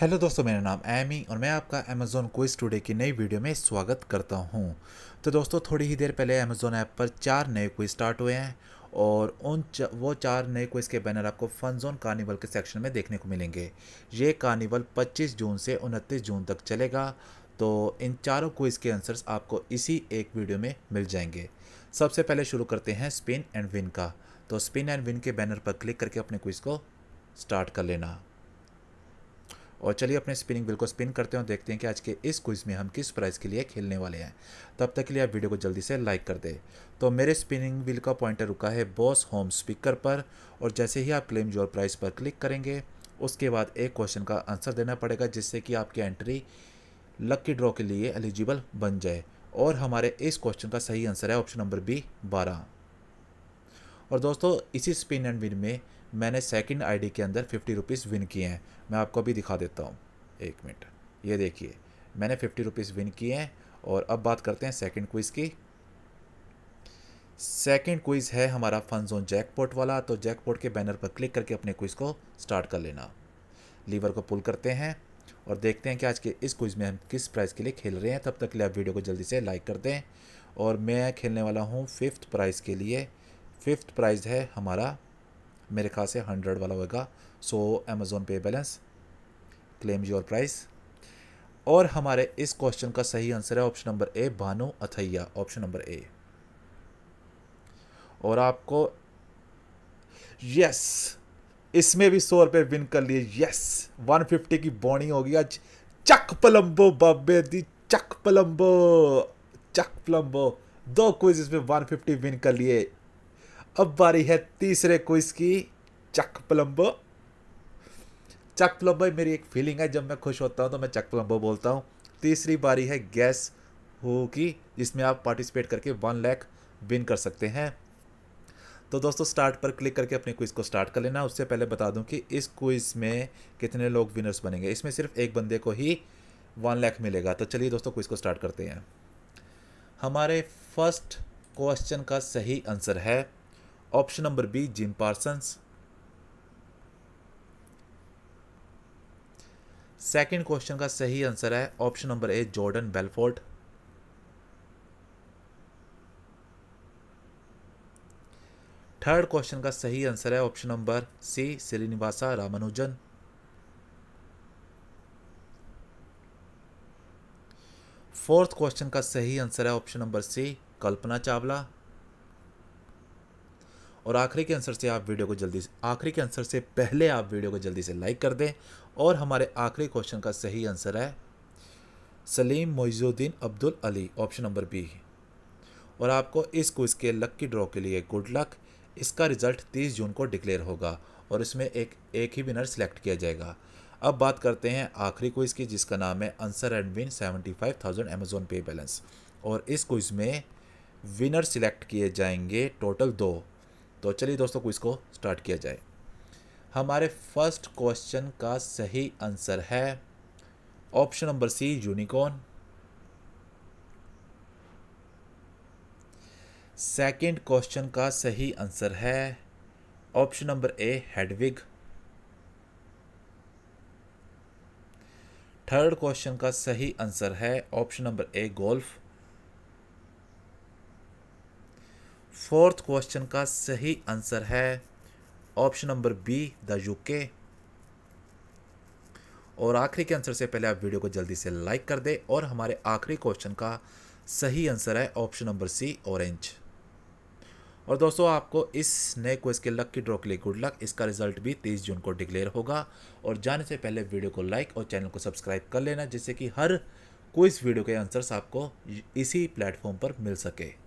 hello दोस्तों मेरा नाम एमी और मैं आपका अमेज़ोन को टुडे की नई वीडियो में स्वागत करता हूं तो दोस्तों थोड़ी ही देर पहले अमेज़ोन ऐप पर चार नए कोई स्टार्ट हुए हैं और उन चा, वो चार नए क्विज़ के बैनर आपको फन जोन कार्निवल के सेक्शन में देखने को मिलेंगे ये कार्निवल 25 जून से उनतीस जून तक चलेगा तो इन चारों कोइज़ के आंसर्स आपको इसी एक वीडियो में मिल जाएंगे सबसे पहले शुरू करते हैं स्पिन एंड विन का तो स्पिन एंड विन के बैनर पर क्लिक करके अपने क्विज़ को स्टार्ट कर लेना और चलिए अपने स्पिनिंग बिल को स्पिन करते हैं और देखते हैं कि आज के इस क्विज में हम किस प्राइज़ के लिए खेलने वाले हैं तब तक के लिए आप वीडियो को जल्दी से लाइक कर दें तो मेरे स्पिनिंग बिल का पॉइंटर रुका है बॉस होम स्पीकर पर और जैसे ही आप क्लेम योर प्राइस पर क्लिक करेंगे उसके बाद एक क्वेश्चन का आंसर देना पड़ेगा जिससे कि आपकी एंट्री लक्की ड्रॉ के लिए एलिजिबल बन जाए और हमारे इस क्वेश्चन का सही आंसर है ऑप्शन नंबर बी बारह और दोस्तों इसी स्पिन एंड विन में मैंने सेकंड आईडी के अंदर फिफ्टी रुपीज़ विन किए हैं मैं आपको अभी दिखा देता हूँ एक मिनट ये देखिए मैंने फिफ्टी रुपीज़ विन किए हैं और अब बात करते हैं सेकंड क्विज़ की सेकंड क्विज़ है हमारा फन जोन जैकपोर्ट वाला तो जैकपोर्ट के बैनर पर क्लिक करके अपने क्विज़ को स्टार्ट कर लेना लीवर को पुल करते हैं और देखते हैं कि आज के इस क्विज़ में हम किस प्राइज़ के लिए खेल रहे हैं तब तक के लिए आप वीडियो को जल्दी से लाइक कर दें और मैं खेलने वाला हूँ फिफ्थ प्राइज़ के लिए फिफ्थ प्राइज़ है हमारा मेरे ख्याल से हंड्रेड वाला होगा so Amazon pay balance claim your prize और हमारे इस क्वेश्चन का सही आंसर है option number A Bhanu Athaiya option number A और आपको यस इसमें भी सौ रुपये विन कर लिए यस वन फिफ्टी की बॉनी होगी आज चक पलम्बो बब्बे दी चक पलम्बो चक पलम्बो दो क्विज इसमें वन फिफ्टी विन कर लिए अब बारी है तीसरे क्विज की चक पलम्बो चक प्लम्बो मेरी एक फीलिंग है जब मैं खुश होता हूँ तो मैं चक प्लम्बो बोलता हूँ तीसरी बारी है गैस हो की जिसमें आप पार्टिसिपेट करके वन लैख विन कर सकते हैं तो दोस्तों स्टार्ट पर क्लिक करके अपने क्विज़ को स्टार्ट कर लेना उससे पहले बता दूं कि इस क्विज़ में कितने लोग विनर्स बनेंगे इसमें सिर्फ एक बंदे को ही वन लैख मिलेगा तो चलिए दोस्तों क्विज़ को स्टार्ट करते हैं हमारे फर्स्ट क्वेश्चन का सही आंसर है option number B Jim Parsons second question का सही आंसर है option number A Jordan Belfort third question का सही आंसर है option number C Srinivasa Ramanujan fourth question का सही आंसर है option number C Kalpana Chawla और आखिरी के आंसर से आप वीडियो को जल्दी आखिरी के आंसर से पहले आप वीडियो को जल्दी से लाइक कर दें और हमारे आखिरी क्वेश्चन का सही आंसर है Salim Moizuddin Abdul Ali option number B और आपको इस क्विज़ के लक्की ड्रॉ के लिए गुड लक इसका रिज़ल्ट 30 जून को डिक्लेयर होगा और इसमें एक एक ही विनर सेलेक्ट किया जाएगा अब बात करते हैं आखिरी क्विज़ की जिसका नाम है answer and win seventy five thousand Amazon pay balance और इस क्विज़ में विनर सिलेक्ट किए जाएंगे टोटल दो तो चलिए दोस्तों को इसको स्टार्ट किया जाए हमारे फर्स्ट क्वेश्चन का सही आंसर है option number C unicorn second question का सही आंसर है option number A Hedwig third question का सही आंसर है option number A golf fourth question का सही आंसर है option number B the UK और आखिरी के आंसर से पहले आप वीडियो को जल्दी से लाइक कर दें और हमारे आखिरी क्वेश्चन का सही आंसर है ऑप्शन नंबर सी ऑरेंज और दोस्तों आपको इस नए क्वेश्चन के लक की ड्रॉ के लिए गुड लक इसका रिजल्ट भी तेईस जून को डिक्लेयर होगा और जाने से पहले वीडियो को लाइक और चैनल को सब्सक्राइब कर लेना जिससे कि हर क्विज वीडियो के आंसर्स आपको इसी प्लेटफॉर्म पर मिल सके